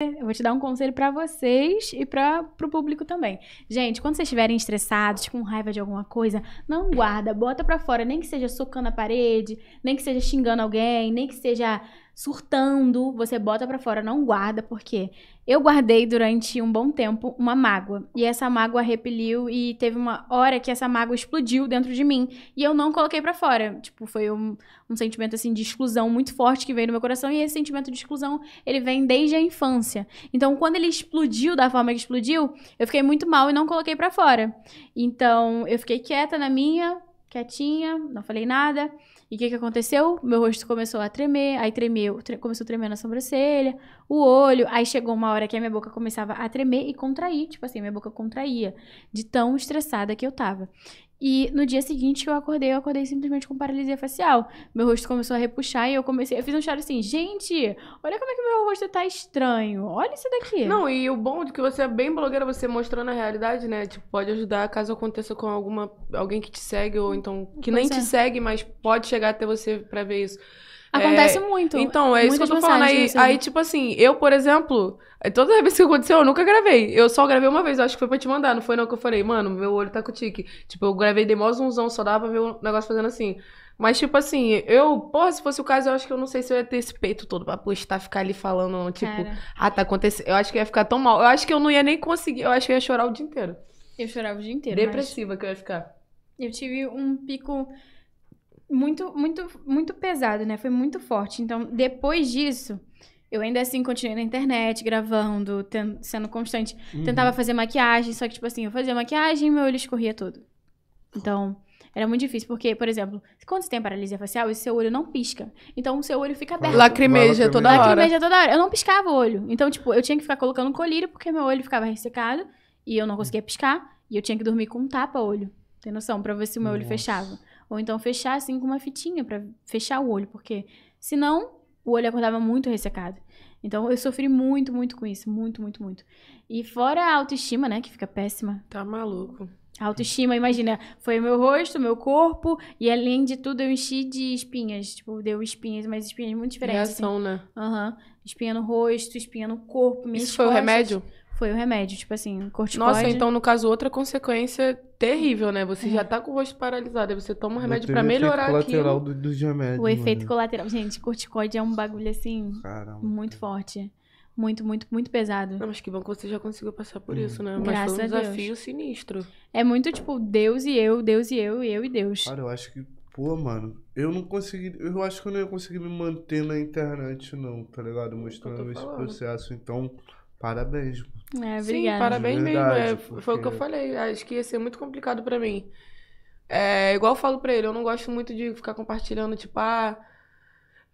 Eu vou te dar um conselho para vocês e para o público também. Gente, quando vocês estiverem estressados, com raiva de alguma coisa, não guarda, bota para fora, nem que seja socando a parede, nem que seja xingando alguém, nem que seja surtando, você bota para fora, não guarda, porque eu guardei durante um bom tempo uma mágoa. E essa mágoa repeliu e teve uma hora que essa mágoa explodiu dentro de mim e eu não coloquei para fora. Tipo, foi um, um, sentimento assim de exclusão muito forte que veio no meu coração e esse sentimento de exclusão, ele vem desde a infância. Então, quando ele explodiu da forma que explodiu, eu fiquei muito mal e não coloquei para fora. Então, eu fiquei quieta na minha, quietinha, não falei nada. E o que, que aconteceu? Meu rosto começou a tremer, aí tremeu, tre começou a tremer na sobrancelha, o olho, aí chegou uma hora que a minha boca começava a tremer e contrair, tipo assim, minha boca contraía, de tão estressada que eu tava. E no dia seguinte que eu acordei, eu acordei simplesmente com paralisia facial. Meu rosto começou a repuxar e eu comecei. Eu fiz um choro assim, gente, olha como é que meu rosto tá estranho. Olha isso daqui. Não, e o bom de que você é bem blogueira, você mostrando a realidade, né? Tipo, pode ajudar caso aconteça com alguma alguém que te segue, ou então que pois nem te é. segue, mas pode chegar até você para ver isso. Acontece é, muito. Então, é isso que eu tô falando. Aí, aí, assim. tipo assim, eu, por exemplo, toda vez que aconteceu, eu nunca gravei. Eu só gravei uma vez, acho que foi pra te mandar, não foi não que eu falei, mano, meu olho tá com tique. Tipo, eu gravei, dei mó zunzão, só dava pra ver o negócio fazendo assim. Mas, tipo assim, eu, porra, se fosse o caso, eu acho que eu não sei se eu ia ter esse peito todo pra postar, ficar ali falando, tipo, Cara. ah, tá acontecendo. Eu acho que ia ficar tão mal. Eu acho que eu não ia nem conseguir, eu acho que eu ia chorar o dia inteiro. Eu chorava o dia inteiro. Depressiva mas... que eu ia ficar. Eu tive um pico muito, muito, muito pesado, né? Foi muito forte. Então, depois disso, eu ainda assim continuei na internet, gravando, sendo constante. Uhum. Tentava fazer maquiagem, só que, tipo assim, eu fazia maquiagem e meu olho escorria todo. Então, era muito difícil, porque, por exemplo, quando você tem paralisia facial, o seu olho não pisca. Então, o seu olho fica aberto. Lacrimeja toda hora. Lacrimeja toda hora. Eu não piscava o olho. Então, tipo, eu tinha que ficar colocando um colírio, porque meu olho ficava ressecado e eu não conseguia piscar. E eu tinha que dormir com um tapa-olho. Tem noção? Pra ver se o meu Nossa. olho fechava. Ou então fechar assim com uma fitinha para fechar o olho, porque senão o olho acordava muito ressecado. Então eu sofri muito, muito com isso, muito, muito, muito. E fora a autoestima, né, que fica péssima. Tá maluco. A autoestima, imagina, foi o meu rosto, meu corpo, e além de tudo eu enchi de espinhas. Tipo, deu espinhas, mas espinhas muito diferentes. Assim. Reação, assim. né? Aham. Uhum. Espinha no rosto, espinha no corpo, minhas Isso costas. foi o remédio? Foi o remédio, tipo assim, corticoide. Nossa, então no caso outra consequência terrível, né? Você é. já tá com o rosto paralisado, aí você toma um remédio para melhorar aquilo. O efeito colateral do, do remédios. O mano. efeito colateral, gente, corticoide é um bagulho assim Caramba. muito forte. Muito, muito, muito pesado. Não, mas que bom que você já conseguiu passar por hum. isso, né? Mas foi um desafio Deus. sinistro. É muito tipo Deus e eu, Deus e eu, e eu e Deus. Cara, eu acho que, pô, mano, eu não consegui. Eu acho que eu não ia conseguir me manter na internet, não, tá ligado? Mostrando esse processo. Então, Parabéns. É, obrigada. Sim, parabéns Verdade, mesmo. É, porque... Foi o que eu falei. Acho que ia ser muito complicado para mim. É, igual eu falo pra ele, eu não gosto muito de ficar compartilhando, tipo, ah,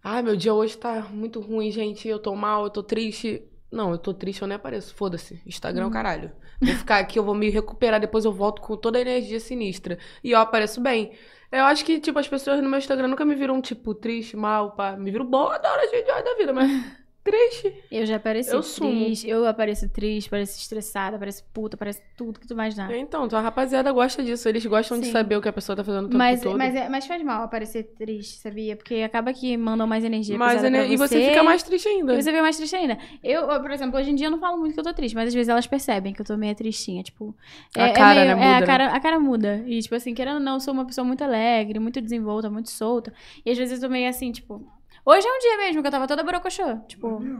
ah, meu dia hoje tá muito ruim, gente, eu tô mal, eu tô triste. Não, eu tô triste, eu nem apareço. Foda-se. Instagram, hum. caralho. Vou ficar aqui, eu vou me recuperar, depois eu volto com toda a energia sinistra. E eu apareço bem. Eu acho que, tipo, as pessoas no meu Instagram nunca me viram, tipo, triste, mal, pá. Me viram boa, adoro as videoadas da vida, mas triste. Eu já apareci eu triste, sumo. eu apareço triste, apareço estressada, apareço puta, apareço tudo que tu mais dá Então, tua rapaziada gosta disso, eles gostam Sim. de saber o que a pessoa tá fazendo o tempo mas, todo. Mas, é, mas faz mal aparecer triste, sabia? Porque acaba que mandam mais energia mais ener... E você fica mais triste ainda. E você fica mais triste ainda. Eu, por exemplo, hoje em dia eu não falo muito que eu tô triste, mas às vezes elas percebem que eu tô meio tristinha, tipo... É, é, né, é, a né? cara, é meio, né, muda, a cara, né? a cara muda. E, tipo assim, querendo ou não, eu sou uma pessoa muito alegre, muito desenvolta, muito solta. E às vezes eu tô meio assim, tipo Hoje é um dia mesmo que eu tava toda borocochô. Tipo,